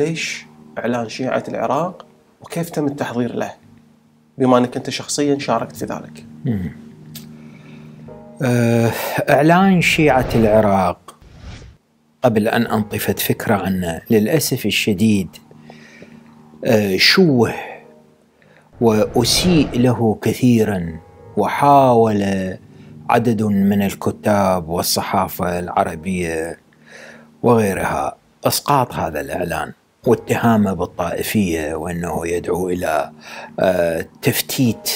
ليش إعلان شيعة العراق وكيف تم التحضير له بما أنك أنت شخصيا شاركت في ذلك آه، إعلان شيعة العراق قبل أن أنطفت فكرة عنه للأسف الشديد آه، شوه وأسيء له كثيرا وحاول عدد من الكتاب والصحافة العربية وغيرها إسقاط هذا الإعلان واتهامه بالطائفيه وانه يدعو الى آه، تفتيت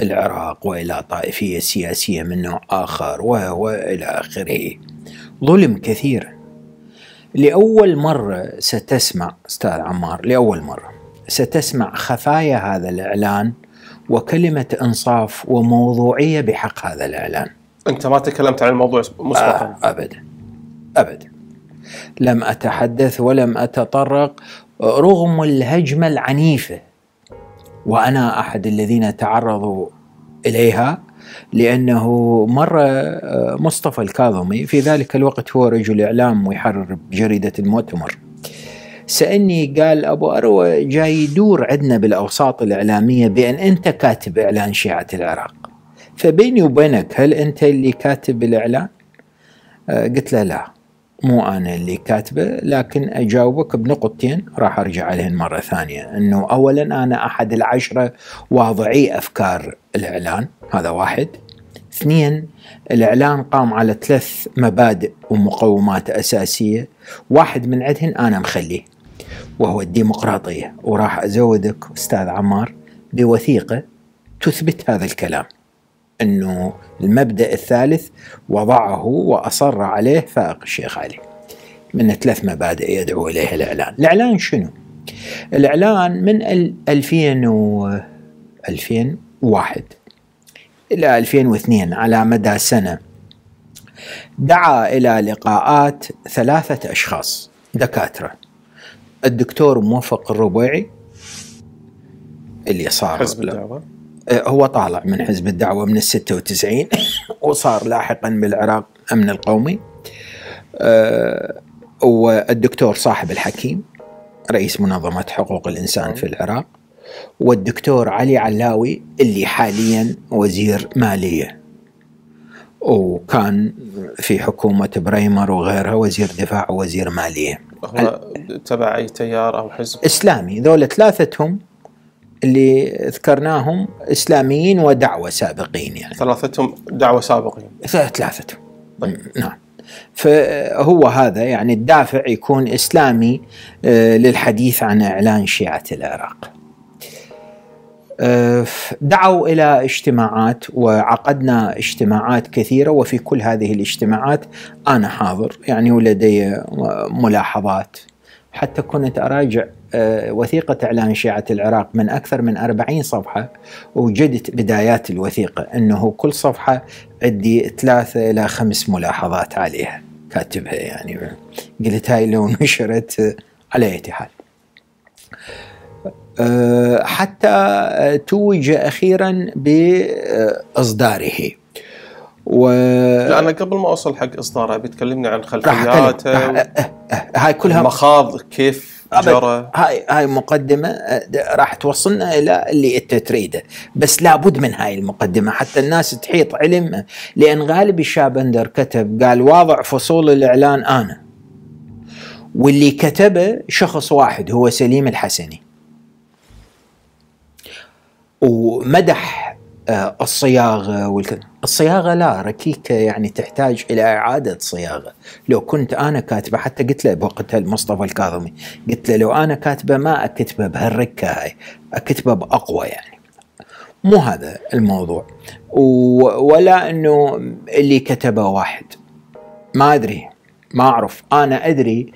العراق والى طائفيه سياسيه من نوع اخر والى اخره. ظلم كثيرا. لاول مره ستسمع استاذ عمار لاول مره ستسمع خفايا هذا الاعلان وكلمه انصاف وموضوعيه بحق هذا الاعلان. انت ما تكلمت عن الموضوع آه، مسبقا. آه ابدا ابدا. لم أتحدث ولم أتطرق رغم الهجمة العنيفة وأنا أحد الذين تعرضوا إليها لأنه مرة آه، مصطفى الكاظمي في ذلك الوقت هو رجل إعلام ويحرر بجريدة المؤتمر سألني قال أبو أروى جاي يدور عندنا بالأوساط الإعلامية بأن أنت كاتب إعلان شيعة العراق فبيني وبينك هل أنت اللي كاتب الإعلان؟ آه، قلت له لا مو انا اللي كاتبه لكن اجاوبك بنقطتين راح ارجع عليهن مره ثانيه انه اولا انا احد العشره واضعي افكار الاعلان هذا واحد اثنين الاعلان قام على ثلاث مبادئ ومقومات اساسيه واحد من عندهن انا مخليه وهو الديمقراطيه وراح ازودك استاذ عمار بوثيقه تثبت هذا الكلام أنه المبدأ الثالث وضعه وأصر عليه فائق الشيخ علي من ثلاث مبادئ يدعو إليها الإعلان الإعلان شنو؟ الإعلان من 2000 و 2001 إلى 2002 على مدى سنة دعا إلى لقاءات ثلاثة أشخاص دكاترة الدكتور موفق الربيعي اللي صار حزب الدعوة آه، هو طالع من حزب الدعوة من الستة وتسعين وصار لاحقا بالعراق أمن القومي آه، والدكتور صاحب الحكيم رئيس منظمة حقوق الإنسان في العراق والدكتور علي علاوي اللي حاليا وزير مالية وكان في حكومة بريمر وغيرها وزير دفاع ووزير مالية هو تبع أي تيار أو حزب؟ إسلامي ذولا ثلاثتهم اللي ذكرناهم اسلاميين ودعوه سابقين يعني ثلاثتهم دعوه سابقين ثلاثتهم طيب. نعم فهو هذا يعني الدافع يكون اسلامي آه، للحديث عن اعلان شيعه العراق. آه، دعوا الى اجتماعات وعقدنا اجتماعات كثيره وفي كل هذه الاجتماعات انا حاضر يعني ولدي آه، ملاحظات حتى كنت أراجع آه، وثيقة إعلان شيعة العراق من أكثر من 40 صفحة وجدت بدايات الوثيقة أنه كل صفحة عندي ثلاثة إلى خمس ملاحظات عليها كاتبها يعني قلت هاي لو نشرت على أي حال آه، حتى توج أخيرا بإصداره و لا انا قبل ما اوصل حق اصداره بتكلمني عن خلفياته هاي كلها مخاض كيف جرى هاي هاي مقدمه راح توصلنا الى اللي انت تريده بس لابد من هاي المقدمه حتى الناس تحيط علم لان غالب الشابندر كتب قال واضع فصول الاعلان انا واللي كتبه شخص واحد هو سليم الحسني ومدح آه، الصياغه والك... الصياغه لا ركيكه يعني تحتاج الى اعاده صياغه، لو كنت انا كاتبه حتى قلت له بوقتها المصطفى الكاظمي، قلت له لو انا كاتبه ما اكتبه بهالركه هاي، اكتبه باقوى يعني. مو هذا الموضوع و... ولا انه اللي كتبه واحد. ما ادري ما اعرف، انا ادري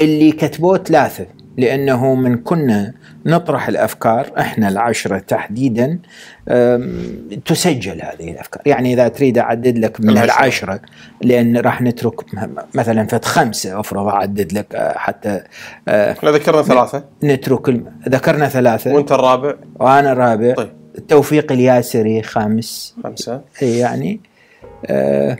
اللي كتبوه ثلاثه لأنه من كنا نطرح الأفكار إحنا العشرة تحديدا تسجل هذه الأفكار يعني إذا تريد أعدد لك من العشرة لأن راح نترك مثلا فت خمسة أفرض أعدد لك أه، حتى احنا أه، ذكرنا ثلاثة نترك ذكرنا ثلاثة وأنت الرابع وأنا الرابع طيب. توفيق الياسري خامس خمسة يعني آه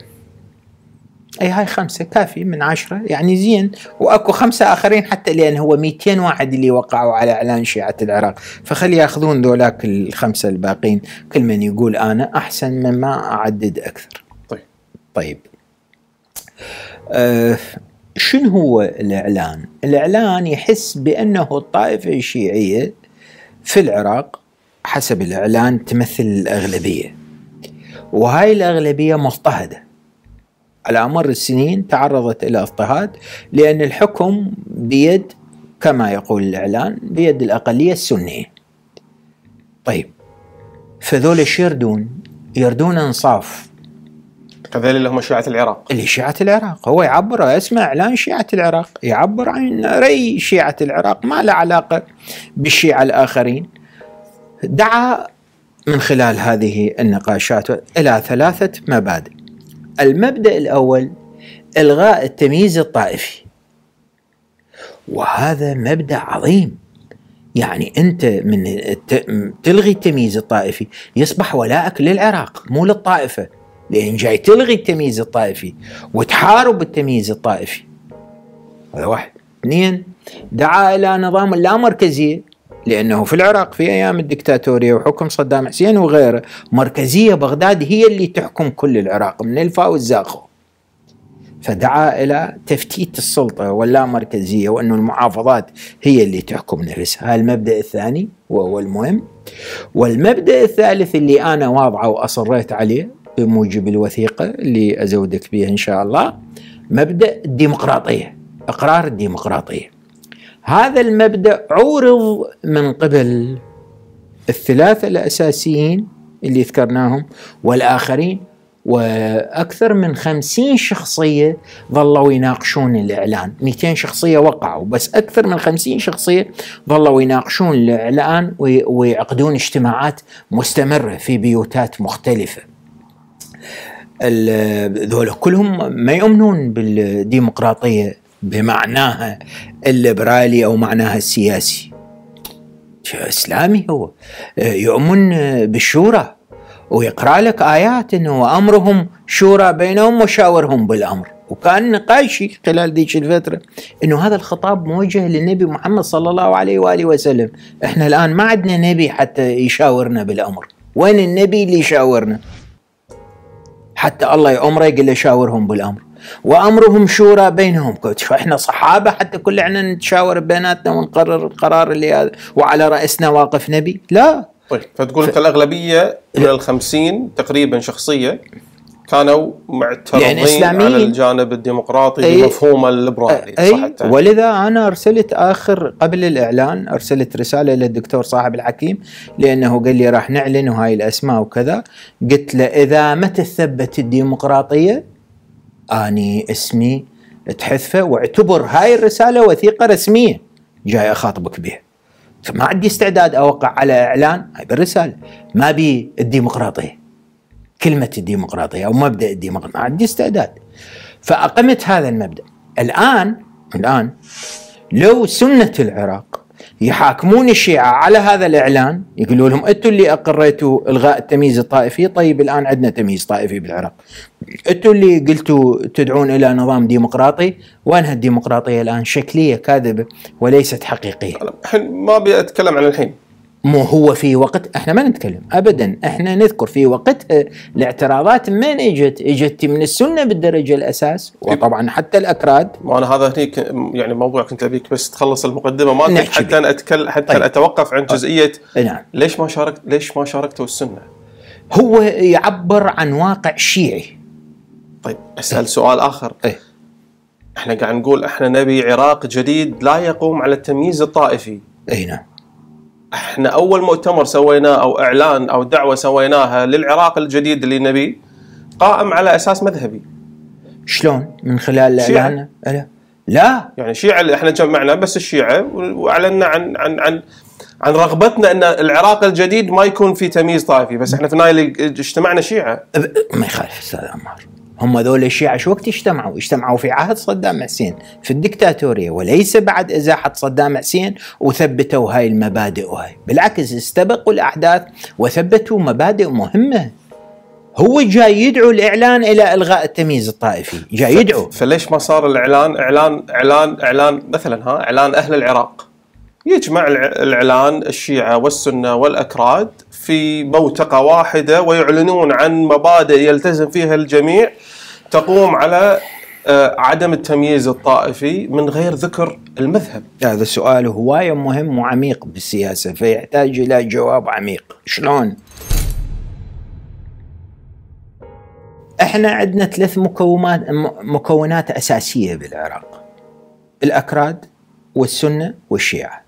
اي هاي خمسة كافي من عشرة يعني زين واكو خمسة اخرين حتى لان هو 200 واحد اللي وقعوا على اعلان شيعة العراق فخلي ياخذون ذولاك الخمسة الباقين كل من يقول انا احسن مما اعدد اكثر طيب طيب أه شنو هو الاعلان؟ الاعلان يحس بانه الطائفة الشيعية في العراق حسب الاعلان تمثل الاغلبية وهاي الاغلبية مضطهده على مر السنين تعرضت إلى اضطهاد لأن الحكم بيد كما يقول الإعلان بيد الأقلية السنية طيب فذول ايش يردون؟ يردون انصاف هذول اللي هم شيعة العراق اللي شيعة العراق هو يعبر اسمه اعلان شيعة العراق يعبر عن ري شيعة العراق ما له علاقة بالشيعة الآخرين دعا من خلال هذه النقاشات إلى ثلاثة مبادئ المبدأ الأول إلغاء التمييز الطائفي وهذا مبدأ عظيم يعني أنت من تلغي التمييز الطائفي يصبح ولائك للعراق مو للطائفة لأن جاي تلغي التمييز الطائفي وتحارب التمييز الطائفي هذا واحد اثنين دعا إلى نظام اللامركزية لأنه في العراق في أيام الدكتاتورية وحكم صدام حسين وغيره مركزية بغداد هي اللي تحكم كل العراق من الفا والزاخو فدعا إلى تفتيت السلطة واللا مركزية وأن المحافظات هي اللي تحكم نفسها المبدأ الثاني وهو المهم والمبدأ الثالث اللي أنا واضعه وأصريت عليه بموجب الوثيقة اللي أزودك بها إن شاء الله مبدأ الديمقراطية إقرار الديمقراطية هذا المبدا عورض من قبل الثلاثه الاساسيين اللي ذكرناهم والاخرين واكثر من خمسين شخصيه ظلوا يناقشون الاعلان 200 شخصيه وقعوا بس اكثر من خمسين شخصيه ظلوا يناقشون الاعلان ويعقدون اجتماعات مستمره في بيوتات مختلفه ذولا كلهم ما يؤمنون بالديمقراطيه بمعناها الليبرالي او معناها السياسي اسلامي هو يؤمن بالشورى ويقرا لك ايات انه امرهم شورى بينهم وشاورهم بالامر وكان نقاشي خلال ذيك الفتره انه هذا الخطاب موجه للنبي محمد صلى الله عليه واله وسلم احنا الان ما عندنا نبي حتى يشاورنا بالامر وين النبي اللي يشاورنا حتى الله يأمره يقول له شاورهم بالامر وامرهم شورى بينهم احنا صحابه حتى كلنا نتشاور بيناتنا ونقرر القرار اللي هذا وعلى راسنا واقف نبي لا طيب فتقول انت ف... الاغلبيه من ال 50 تقريبا شخصيه كانوا معترضين يعني على الجانب الديمقراطي أي بمفهوم الليبرالي أي ولذا انا ارسلت اخر قبل الاعلان ارسلت رساله للدكتور صاحب الحكيم لانه قال لي راح نعلن وهاي الاسماء وكذا قلت له اذا ما تثبت الديمقراطيه اني اسمي تحذفه واعتبر هاي الرساله وثيقه رسميه جاي اخاطبك بها فما عندي استعداد اوقع على اعلان هاي بالرساله ما بي الديمقراطيه كلمه الديمقراطيه او مبدا الديمقراطيه ما عندي استعداد فاقمت هذا المبدا الان الان لو سنه العراق يحاكمون الشيعة على هذا الإعلان يقولوا لهم أنتوا اللي أقريتوا إلغاء التمييز الطائفي طيب الآن عندنا تمييز طائفي بالعراق أنتوا اللي قلتوا تدعون إلى نظام ديمقراطي وين هالديمقراطية الآن شكلية كاذبة وليست حقيقية ما أبي أتكلم عن الحين مو هو في وقت احنا ما نتكلم ابدا احنا نذكر في وقتها آه، الاعتراضات من اجت؟ اجت من السنه بالدرجه الاساس وطبعا حتى الاكراد وانا هذا هني يعني موضوع كنت ابيك بس تخلص المقدمه ما حتى انا اتكلم حتى أي. اتوقف عن طيب. جزئيه نعم ليش ما شاركت ليش ما شاركتوا السنه؟ هو يعبر عن واقع شيعي طيب اسال إيه. سؤال اخر ايه؟ احنا قاعد نقول احنا نبي عراق جديد لا يقوم على التمييز الطائفي اي نعم احنا اول مؤتمر سويناه او اعلان او دعوه سويناها للعراق الجديد اللي نبي قائم على اساس مذهبي شلون من خلال اعلانه لا يعني شيعة احنا جمعنا بس الشيعة واعلنا عن عن عن عن رغبتنا ان العراق الجديد ما يكون في تمييز طائفي بس احنا في نايل اجتمعنا شيعة ما يخالف استاذ عمار هم ذول الشيعة شو وقت اجتمعوا؟ اجتمعوا في عهد صدام حسين في الدكتاتورية وليس بعد إزاحة صدام حسين وثبتوا هاي المبادئ وهاي بالعكس استبقوا الأحداث وثبتوا مبادئ مهمة هو جاي يدعو الاعلان الى الغاء التمييز الطائفي، جاي يدعو فليش ما صار الاعلان اعلان اعلان اعلان مثلا ها اعلان اهل العراق يجمع الإعلان الشيعة والسنة والأكراد في بوتقة واحدة ويعلنون عن مبادئ يلتزم فيها الجميع تقوم على آه، عدم التمييز الطائفي من غير ذكر المذهب هذا سؤال هواية مهم وعميق بالسياسة فيحتاج إلى جواب عميق شلون؟ احنا عندنا ثلاث مكونات مكونات اساسيه بالعراق الاكراد والسنه والشيعه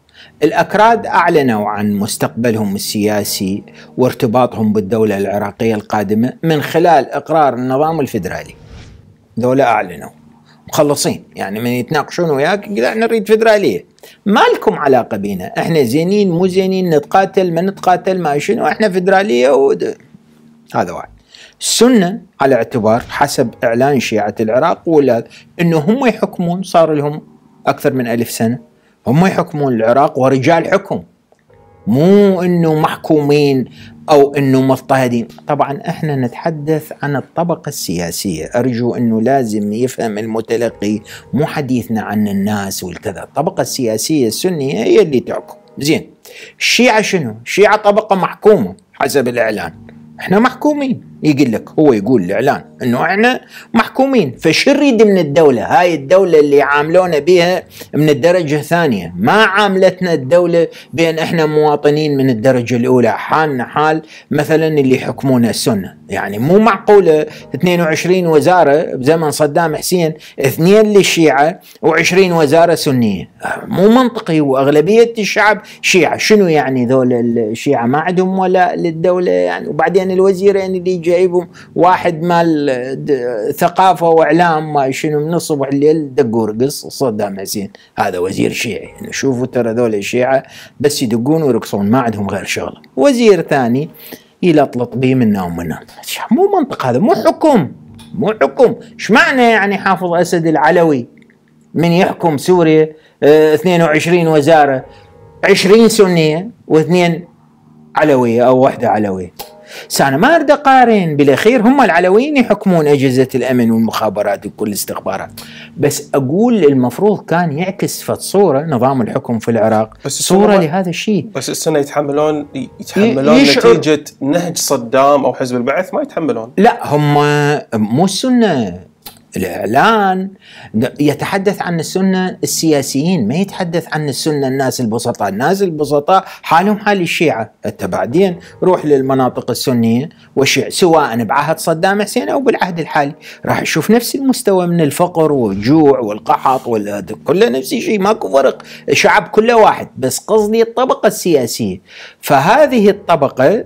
الأكراد أعلنوا عن مستقبلهم السياسي وارتباطهم بالدولة العراقية القادمة من خلال إقرار النظام الفيدرالي دولة أعلنوا مخلصين يعني من يتناقشون وياك يقول احنا نريد فيدرالية ما لكم علاقة بينا احنا زينين مو زينين نتقاتل ما نتقاتل ما شنو احنا فيدرالية وده. هذا واحد السنة على اعتبار حسب إعلان شيعة العراق ولا أنه هم يحكمون صار لهم أكثر من ألف سنة هم يحكمون العراق ورجال حكم مو انه محكومين او انه مضطهدين طبعا احنا نتحدث عن الطبقه السياسيه ارجو انه لازم يفهم المتلقي مو حديثنا عن الناس والكذا الطبقه السياسيه السنيه هي اللي تحكم زين الشيعه شنو الشيعه طبقه محكومه حسب الاعلان احنا محكومين يقول لك هو يقول الاعلان انه احنا محكومين فش نريد من الدوله هاي الدوله اللي عاملونا بها من الدرجه الثانيه ما عاملتنا الدوله بان احنا مواطنين من الدرجه الاولى حالنا حال مثلا اللي يحكمونا السنه يعني مو معقوله 22 وزاره بزمن صدام حسين اثنين للشيعه و20 وزاره سنيه مو منطقي واغلبيه الشعب شيعه شنو يعني ذول الشيعه ما عندهم ولا للدوله يعني وبعدين يعني الوزير يعني اللي جايبهم واحد مال ثقافه واعلام ما شنو من الصبح الليل دقوا رقص صدام حسين هذا وزير شيعي يعني شوفوا ترى ذول الشيعه بس يدقون ويرقصون ما عندهم غير شغله وزير ثاني يلطلط به منا ومنا مو منطق هذا مو حكم مو حكم ايش معنى يعني حافظ اسد العلوي من يحكم سوريا اه 22 وزاره 20 سنيه واثنين علويه او واحده علويه انا ما اريد اقارن بالاخير هم العلويين يحكمون اجهزه الامن والمخابرات وكل الاستخبارات بس اقول المفروض كان يعكس في صوره نظام الحكم في العراق بس صوره لهذا الشيء بس السنه يتحملون يتحملون يشعر نتيجه نهج صدام او حزب البعث ما يتحملون لا هم مو السنه الإعلان يتحدث عن السنة السياسيين ما يتحدث عن السنة الناس البسطاء الناس البسطاء حالهم حال الشيعة أنت بعدين روح للمناطق السنية والشيعة سواء بعهد صدام حسين أو بالعهد الحالي راح تشوف نفس المستوى من الفقر والجوع والقحط وال... كله نفس الشيء ماكو فرق الشعب كله واحد بس قصدي الطبقة السياسية فهذه الطبقة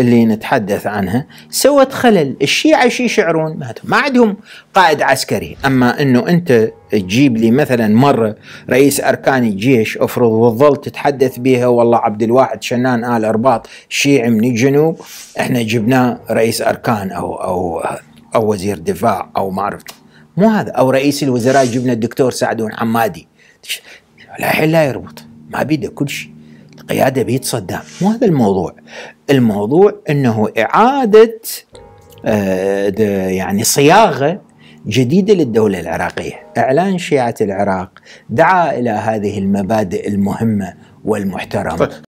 اللي نتحدث عنها سوت خلل الشيعة شي يشعرون ما عندهم قائد عسكري أما أنه أنت تجيب لي مثلا مرة رئيس أركان الجيش أفرض وظل تتحدث بها والله عبد الواحد شنان آل أرباط شيعي من الجنوب احنا جبناه رئيس أركان أو, أو, أو وزير دفاع أو ما أعرف مو هذا أو رئيس الوزراء جبنا الدكتور سعدون عمادي الحين لا يربط ما بيده كل شيء القيادة بيد صدام مو هذا الموضوع الموضوع أنه إعادة آه، يعني صياغة جديدة للدولة العراقية إعلان شيعة العراق دعا إلى هذه المبادئ المهمة والمحترمة طيب،